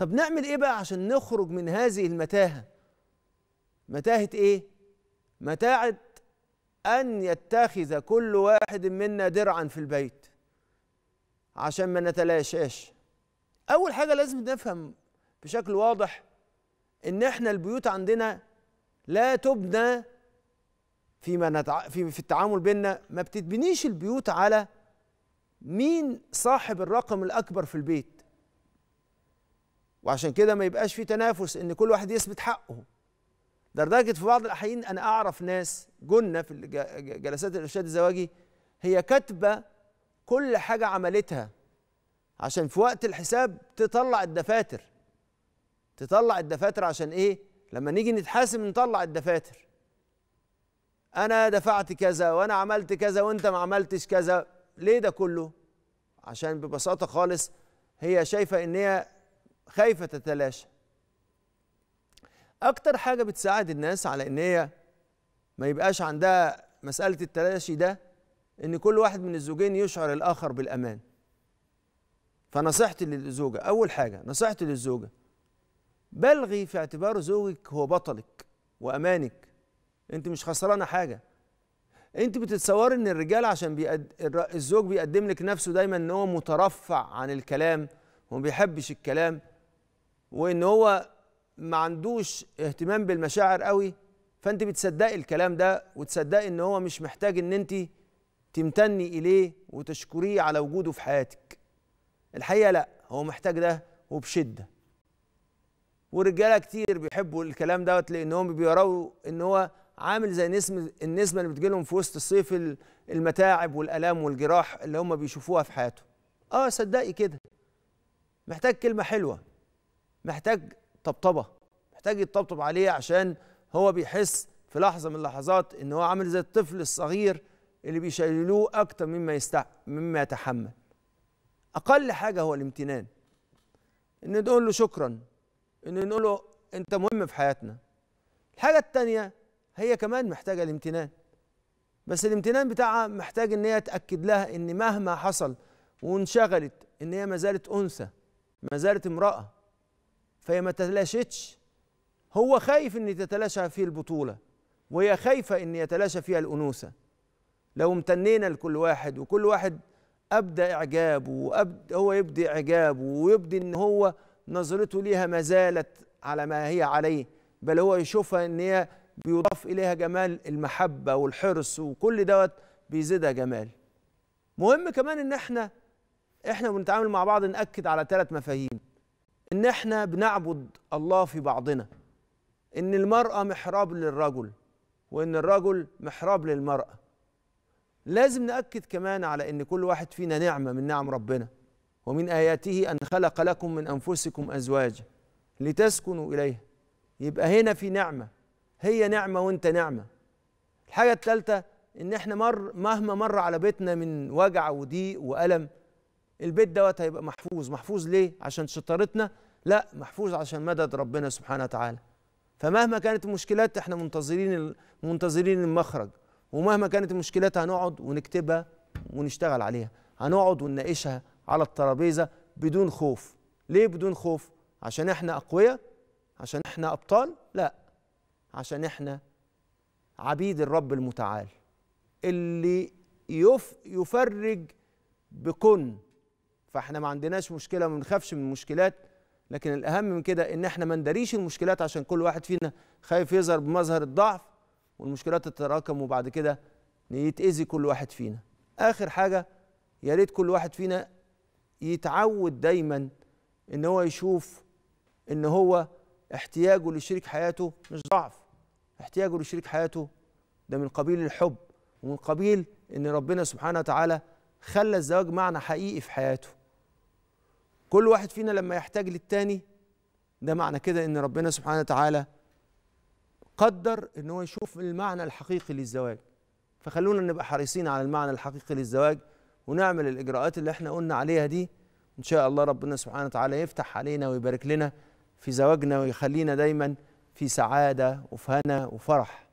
طب نعمل ايه بقى عشان نخرج من هذه المتاهه متاهه ايه متاعه ان يتخذ كل واحد منا درعا في البيت عشان ما نتلاشاش اول حاجه لازم نفهم بشكل واضح ان احنا البيوت عندنا لا تبنى فيما نتع... في في التعامل بيننا ما بتتبنيش البيوت على مين صاحب الرقم الاكبر في البيت وعشان كده ما يبقاش في تنافس ان كل واحد يثبت حقه لدرجه في بعض الاحيان انا اعرف ناس جنه في جلسات الارشاد الزواجي هي كاتبه كل حاجه عملتها عشان في وقت الحساب تطلع الدفاتر تطلع الدفاتر عشان ايه لما نيجي نتحاسب نطلع الدفاتر انا دفعت كذا وانا عملت كذا وانت ما عملتش كذا ليه ده كله عشان ببساطه خالص هي شايفه ان هي خايفه تتلاشى اكتر حاجه بتساعد الناس على ان هي ما يبقاش عندها مساله التلاشي ده ان كل واحد من الزوجين يشعر الاخر بالامان فنصيحتي للزوجه اول حاجه نصيحتي للزوجه بلغي في اعتبار زوجك هو بطلك وامانك انت مش خسرانه حاجه انت بتتصوري ان الرجال عشان بيقد... الزوج بيقدم لك نفسه دايما ان هو مترفع عن الكلام وما بيحبش الكلام وان هو ما عندوش اهتمام بالمشاعر قوي فانت بتصدقي الكلام ده وتصدقي ان هو مش محتاج ان انت تمتني اليه وتشكريه على وجوده في حياتك الحقيقه لا هو محتاج ده وبشده ورجاله كتير بيحبوا الكلام دوت لانهم بيروا ان هو عامل زي نسم النسمه اللي بتجيلهم في وسط الصيف المتاعب والالام والجراح اللي هم بيشوفوها في حياتهم اه صدقي كده محتاج كلمه حلوه محتاج طبطبه محتاج يطبطب عليه عشان هو بيحس في لحظه من اللحظات ان هو عامل زي الطفل الصغير اللي بيشيلوه اكتر مما يستع مما يتحمل اقل حاجه هو الامتنان ان نقول له شكرا ان نقول له انت مهم في حياتنا الحاجه الثانيه هي كمان محتاجه الامتنان بس الامتنان بتاعها محتاج ان هي تاكد لها ان مهما حصل وانشغلت ان هي ما زالت انثى ما زالت امراه فهي ما تلاشتش هو خايف ان تتلاشى فيه البطوله وهي خايفه ان يتلاشى فيها الانوثه لو امتنينا لكل واحد وكل واحد ابدى اعجابه وأبدأ هو يبدي اعجابه ويبدي ان هو نظرته ليها ما زالت على ما هي عليه بل هو يشوفها ان هي بيضاف اليها جمال المحبه والحرص وكل دوت بيزيدها جمال مهم كمان ان احنا احنا بنتعامل مع بعض ناكد على ثلاث مفاهيم ان احنا بنعبد الله في بعضنا ان المرأة محراب للرجل وان الرجل محراب للمرأة لازم نأكد كمان على ان كل واحد فينا نعمة من نعم ربنا ومن آياته أن خلق لكم من أنفسكم أزواجا لتسكنوا إليها يبقى هنا في نعمة هي نعمة وأنت نعمة الحاجة الثالثة إن إحنا مر مهما مر على بيتنا من وجع وضيق وألم البيت دوت هيبقى محفوظ محفوظ ليه عشان شطارتنا لا محفوظ عشان مدد ربنا سبحانه وتعالى فمهما كانت المشكلات احنا منتظرين منتظرين المخرج ومهما كانت المشكلات هنقعد ونكتبها ونشتغل عليها هنقعد ونناقشها على الترابيزه بدون خوف ليه بدون خوف عشان احنا اقوياء عشان احنا ابطال لا عشان احنا عبيد الرب المتعال اللي يف يفرج بكن فاحنا ما عندناش مشكله ما بنخافش من المشكلات لكن الاهم من كده ان احنا ما نداريش المشكلات عشان كل واحد فينا خايف يظهر بمظهر الضعف والمشكلات تتراكم وبعد كده يتاذي كل واحد فينا اخر حاجه يا ريت كل واحد فينا يتعود دايما ان هو يشوف ان هو احتياجه لشريك حياته مش ضعف احتياجه لشريك حياته ده من قبيل الحب ومن قبيل ان ربنا سبحانه وتعالى خلى الزواج معنى حقيقي في حياته كل واحد فينا لما يحتاج للتاني ده معنى كده ان ربنا سبحانه وتعالى قدر ان هو يشوف المعنى الحقيقي للزواج فخلونا نبقى حريصين على المعنى الحقيقي للزواج ونعمل الاجراءات اللي احنا قلنا عليها دي ان شاء الله ربنا سبحانه وتعالى يفتح علينا ويبارك لنا في زواجنا ويخلينا دايما في سعاده وفي هنا وفرح